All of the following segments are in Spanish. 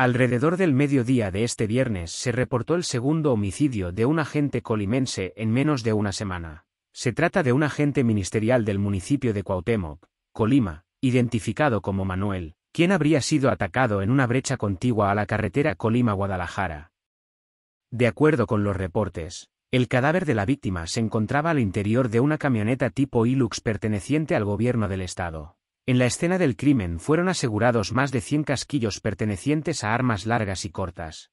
Alrededor del mediodía de este viernes se reportó el segundo homicidio de un agente colimense en menos de una semana. Se trata de un agente ministerial del municipio de Cuauhtémoc, Colima, identificado como Manuel, quien habría sido atacado en una brecha contigua a la carretera Colima-Guadalajara. De acuerdo con los reportes, el cadáver de la víctima se encontraba al interior de una camioneta tipo Hilux perteneciente al gobierno del estado. En la escena del crimen fueron asegurados más de 100 casquillos pertenecientes a armas largas y cortas.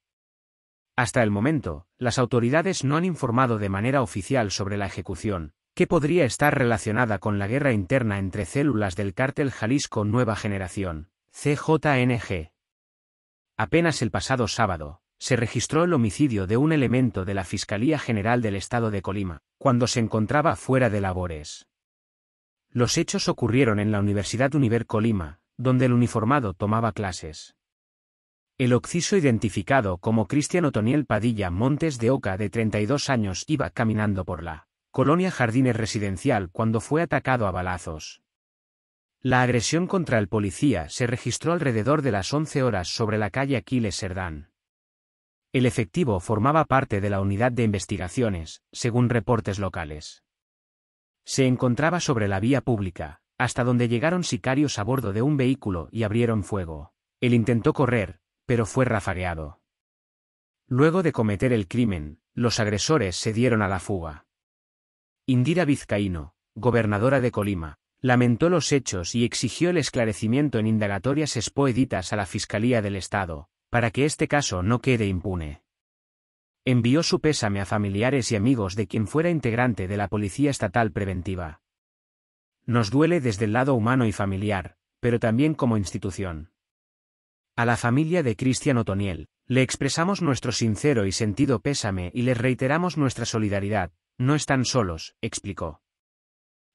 Hasta el momento, las autoridades no han informado de manera oficial sobre la ejecución, que podría estar relacionada con la guerra interna entre células del cártel Jalisco Nueva Generación, CJNG. Apenas el pasado sábado, se registró el homicidio de un elemento de la Fiscalía General del Estado de Colima, cuando se encontraba fuera de labores. Los hechos ocurrieron en la Universidad Univer Colima, donde el uniformado tomaba clases. El occiso identificado como Cristian Otoniel Padilla Montes de Oca de 32 años iba caminando por la colonia Jardines Residencial cuando fue atacado a balazos. La agresión contra el policía se registró alrededor de las 11 horas sobre la calle Aquiles Serdán. El efectivo formaba parte de la unidad de investigaciones, según reportes locales. Se encontraba sobre la vía pública, hasta donde llegaron sicarios a bordo de un vehículo y abrieron fuego. Él intentó correr, pero fue rafagueado. Luego de cometer el crimen, los agresores se dieron a la fuga. Indira Vizcaíno, gobernadora de Colima, lamentó los hechos y exigió el esclarecimiento en indagatorias expoeditas a la Fiscalía del Estado, para que este caso no quede impune envió su pésame a familiares y amigos de quien fuera integrante de la Policía Estatal Preventiva. Nos duele desde el lado humano y familiar, pero también como institución. A la familia de Cristian Otoniel, le expresamos nuestro sincero y sentido pésame y les reiteramos nuestra solidaridad, no están solos, explicó.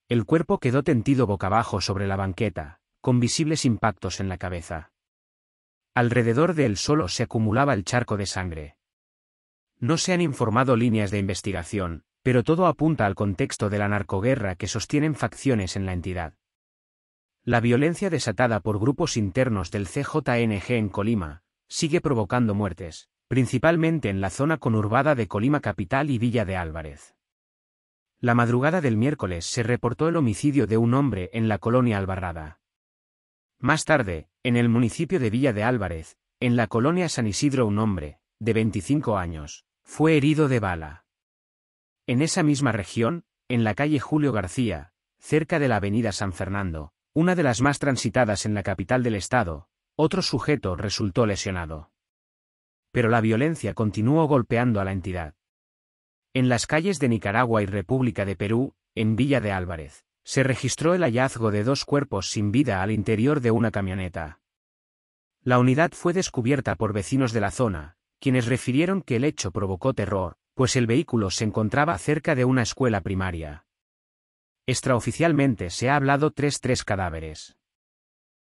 El cuerpo quedó tendido boca abajo sobre la banqueta, con visibles impactos en la cabeza. Alrededor de él solo se acumulaba el charco de sangre. No se han informado líneas de investigación, pero todo apunta al contexto de la narcoguerra que sostienen facciones en la entidad. La violencia desatada por grupos internos del CJNG en Colima sigue provocando muertes, principalmente en la zona conurbada de Colima Capital y Villa de Álvarez. La madrugada del miércoles se reportó el homicidio de un hombre en la colonia Albarrada. Más tarde, en el municipio de Villa de Álvarez, en la colonia San Isidro un hombre, de 25 años, fue herido de bala. En esa misma región, en la calle Julio García, cerca de la avenida San Fernando, una de las más transitadas en la capital del estado, otro sujeto resultó lesionado. Pero la violencia continuó golpeando a la entidad. En las calles de Nicaragua y República de Perú, en Villa de Álvarez, se registró el hallazgo de dos cuerpos sin vida al interior de una camioneta. La unidad fue descubierta por vecinos de la zona, quienes refirieron que el hecho provocó terror, pues el vehículo se encontraba cerca de una escuela primaria. Extraoficialmente se ha hablado tres tres cadáveres.